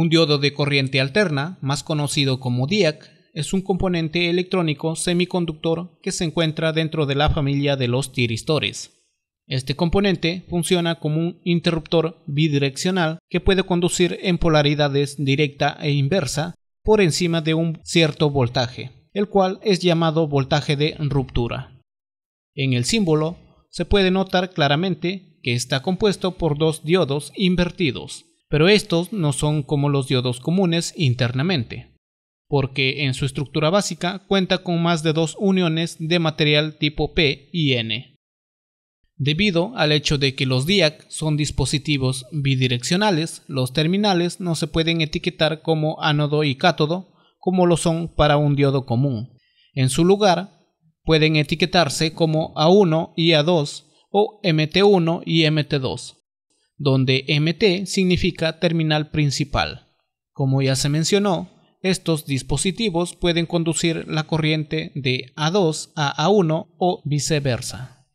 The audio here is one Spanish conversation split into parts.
Un diodo de corriente alterna, más conocido como DIAC, es un componente electrónico semiconductor que se encuentra dentro de la familia de los tiristores. Este componente funciona como un interruptor bidireccional que puede conducir en polaridades directa e inversa por encima de un cierto voltaje, el cual es llamado voltaje de ruptura. En el símbolo se puede notar claramente que está compuesto por dos diodos invertidos, pero estos no son como los diodos comunes internamente, porque en su estructura básica cuenta con más de dos uniones de material tipo P y N. Debido al hecho de que los DIAC son dispositivos bidireccionales, los terminales no se pueden etiquetar como ánodo y cátodo, como lo son para un diodo común. En su lugar, pueden etiquetarse como A1 y A2 o MT1 y MT2 donde MT significa terminal principal. Como ya se mencionó, estos dispositivos pueden conducir la corriente de A2 a A1 o viceversa.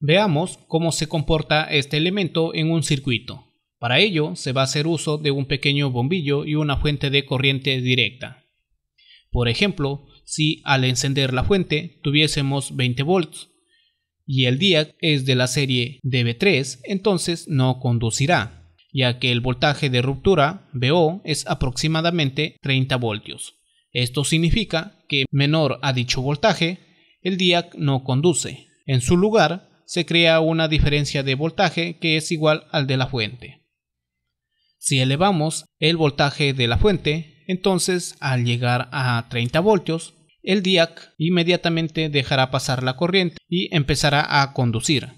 Veamos cómo se comporta este elemento en un circuito. Para ello se va a hacer uso de un pequeño bombillo y una fuente de corriente directa. Por ejemplo, si al encender la fuente tuviésemos 20 volts, y el DIAC es de la serie DB3, entonces no conducirá, ya que el voltaje de ruptura BO es aproximadamente 30 voltios. Esto significa que menor a dicho voltaje, el DIAC no conduce. En su lugar, se crea una diferencia de voltaje que es igual al de la fuente. Si elevamos el voltaje de la fuente, entonces al llegar a 30 voltios, el DIAC inmediatamente dejará pasar la corriente y empezará a conducir.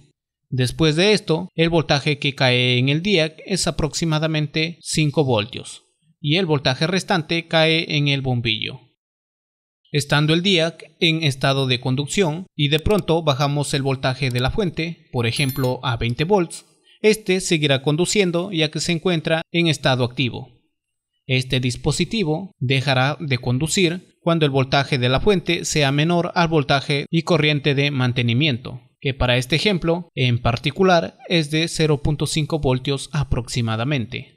Después de esto, el voltaje que cae en el DIAC es aproximadamente 5 voltios y el voltaje restante cae en el bombillo. Estando el DIAC en estado de conducción y de pronto bajamos el voltaje de la fuente, por ejemplo a 20 volts, este seguirá conduciendo ya que se encuentra en estado activo. Este dispositivo dejará de conducir cuando el voltaje de la fuente sea menor al voltaje y corriente de mantenimiento, que para este ejemplo en particular es de 0.5 voltios aproximadamente.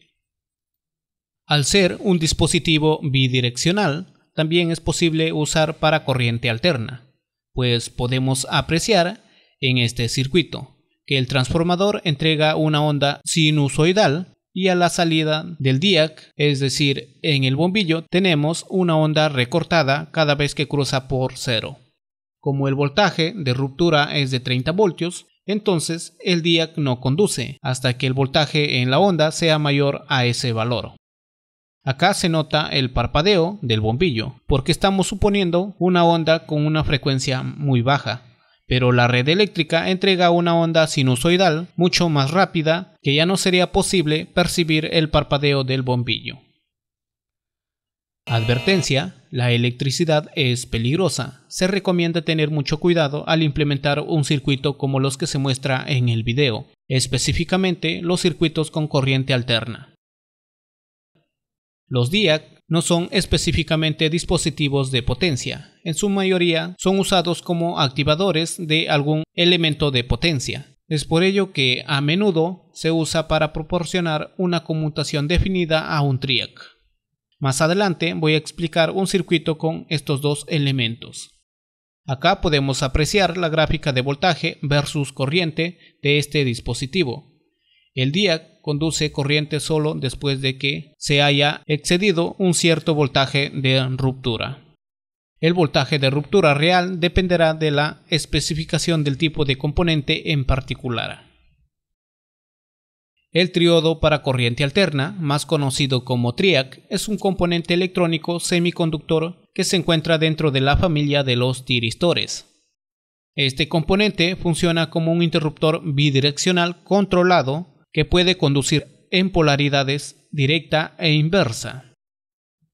Al ser un dispositivo bidireccional, también es posible usar para corriente alterna, pues podemos apreciar en este circuito que el transformador entrega una onda sinusoidal y a la salida del diac, es decir, en el bombillo, tenemos una onda recortada cada vez que cruza por cero. Como el voltaje de ruptura es de 30 voltios, entonces el diac no conduce hasta que el voltaje en la onda sea mayor a ese valor. Acá se nota el parpadeo del bombillo, porque estamos suponiendo una onda con una frecuencia muy baja, pero la red eléctrica entrega una onda sinusoidal mucho más rápida que ya no sería posible percibir el parpadeo del bombillo. Advertencia, la electricidad es peligrosa. Se recomienda tener mucho cuidado al implementar un circuito como los que se muestra en el video, específicamente los circuitos con corriente alterna. Los DIAC no son específicamente dispositivos de potencia. En su mayoría son usados como activadores de algún elemento de potencia. Es por ello que a menudo se usa para proporcionar una conmutación definida a un TRIAC. Más adelante voy a explicar un circuito con estos dos elementos. Acá podemos apreciar la gráfica de voltaje versus corriente de este dispositivo. El diac conduce corriente solo después de que se haya excedido un cierto voltaje de ruptura. El voltaje de ruptura real dependerá de la especificación del tipo de componente en particular. El triodo para corriente alterna, más conocido como TRIAC, es un componente electrónico semiconductor que se encuentra dentro de la familia de los tiristores. Este componente funciona como un interruptor bidireccional controlado que puede conducir en polaridades directa e inversa.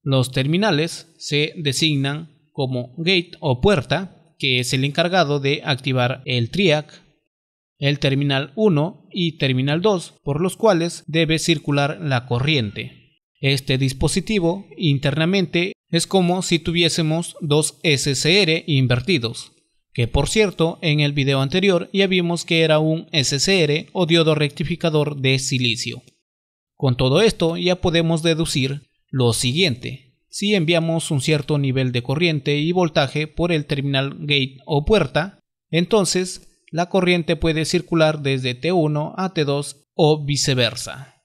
Los terminales se designan como gate o puerta, que es el encargado de activar el TRIAC, el terminal 1 y terminal 2, por los cuales debe circular la corriente. Este dispositivo internamente es como si tuviésemos dos SCR invertidos, que por cierto en el video anterior ya vimos que era un SCR o diodo rectificador de silicio. Con todo esto ya podemos deducir lo siguiente. Si enviamos un cierto nivel de corriente y voltaje por el terminal gate o puerta, entonces la corriente puede circular desde T1 a T2 o viceversa.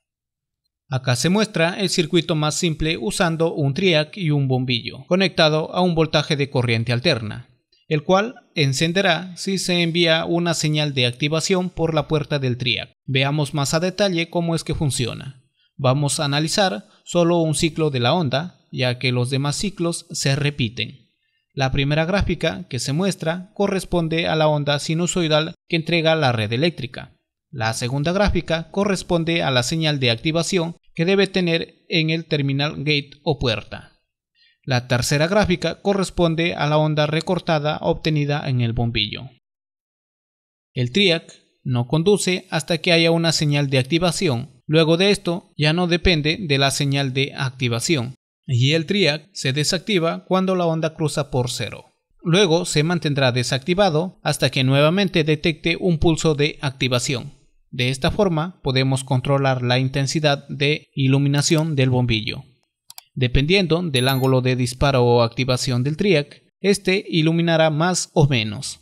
Acá se muestra el circuito más simple usando un triac y un bombillo, conectado a un voltaje de corriente alterna el cual encenderá si se envía una señal de activación por la puerta del TRIAC. Veamos más a detalle cómo es que funciona. Vamos a analizar solo un ciclo de la onda, ya que los demás ciclos se repiten. La primera gráfica que se muestra corresponde a la onda sinusoidal que entrega la red eléctrica. La segunda gráfica corresponde a la señal de activación que debe tener en el terminal gate o puerta. La tercera gráfica corresponde a la onda recortada obtenida en el bombillo. El TRIAC no conduce hasta que haya una señal de activación. Luego de esto ya no depende de la señal de activación. Y el TRIAC se desactiva cuando la onda cruza por cero. Luego se mantendrá desactivado hasta que nuevamente detecte un pulso de activación. De esta forma podemos controlar la intensidad de iluminación del bombillo. Dependiendo del ángulo de disparo o activación del TRIAC, este iluminará más o menos.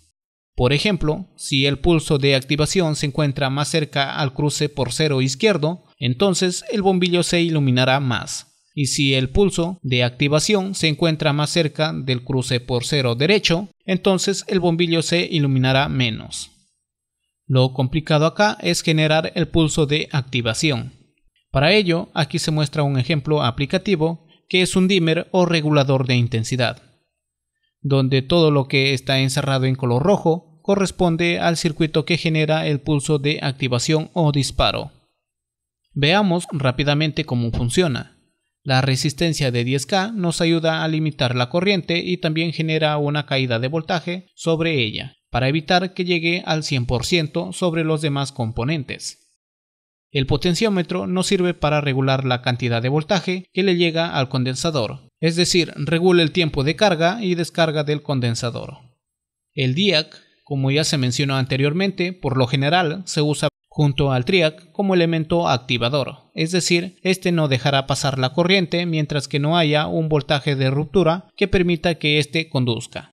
Por ejemplo, si el pulso de activación se encuentra más cerca al cruce por cero izquierdo, entonces el bombillo se iluminará más. Y si el pulso de activación se encuentra más cerca del cruce por cero derecho, entonces el bombillo se iluminará menos. Lo complicado acá es generar el pulso de activación. Para ello, aquí se muestra un ejemplo aplicativo que es un dimmer o regulador de intensidad, donde todo lo que está encerrado en color rojo corresponde al circuito que genera el pulso de activación o disparo. Veamos rápidamente cómo funciona. La resistencia de 10K nos ayuda a limitar la corriente y también genera una caída de voltaje sobre ella, para evitar que llegue al 100% sobre los demás componentes. El potenciómetro no sirve para regular la cantidad de voltaje que le llega al condensador, es decir, regula el tiempo de carga y descarga del condensador. El DIAC, como ya se mencionó anteriormente, por lo general se usa junto al TRIAC como elemento activador, es decir, este no dejará pasar la corriente mientras que no haya un voltaje de ruptura que permita que éste conduzca.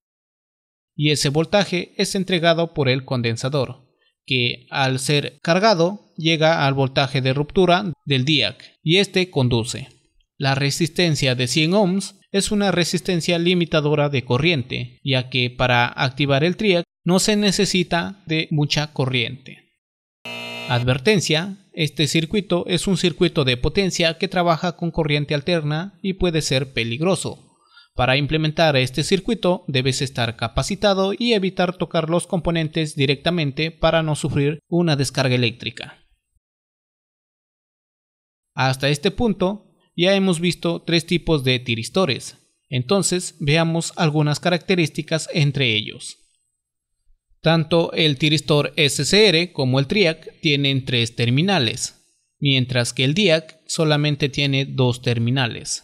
Y ese voltaje es entregado por el condensador, que al ser cargado llega al voltaje de ruptura del DIAC y este conduce. La resistencia de 100 ohms es una resistencia limitadora de corriente, ya que para activar el TRIAC no se necesita de mucha corriente. Advertencia, este circuito es un circuito de potencia que trabaja con corriente alterna y puede ser peligroso. Para implementar este circuito debes estar capacitado y evitar tocar los componentes directamente para no sufrir una descarga eléctrica. Hasta este punto ya hemos visto tres tipos de tiristores, entonces veamos algunas características entre ellos. Tanto el tiristor SCR como el TRIAC tienen tres terminales, mientras que el DIAC solamente tiene dos terminales.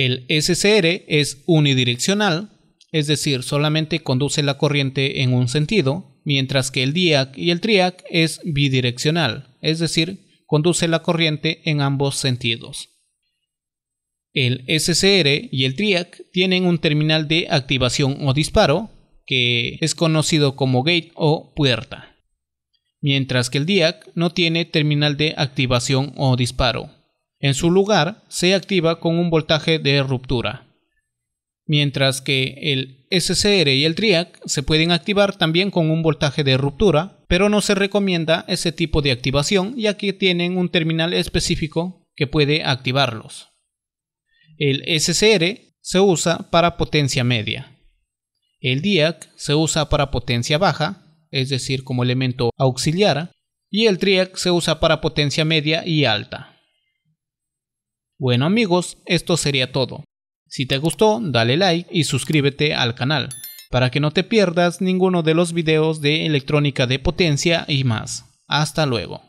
El SCR es unidireccional, es decir, solamente conduce la corriente en un sentido, mientras que el DIAC y el TRIAC es bidireccional, es decir, conduce la corriente en ambos sentidos. El SCR y el TRIAC tienen un terminal de activación o disparo, que es conocido como gate o puerta, mientras que el DIAC no tiene terminal de activación o disparo, en su lugar, se activa con un voltaje de ruptura. Mientras que el SCR y el TRIAC se pueden activar también con un voltaje de ruptura, pero no se recomienda ese tipo de activación ya que tienen un terminal específico que puede activarlos. El SCR se usa para potencia media. El DIAC se usa para potencia baja, es decir, como elemento auxiliar, y el TRIAC se usa para potencia media y alta. Bueno amigos, esto sería todo. Si te gustó, dale like y suscríbete al canal, para que no te pierdas ninguno de los videos de electrónica de potencia y más. Hasta luego.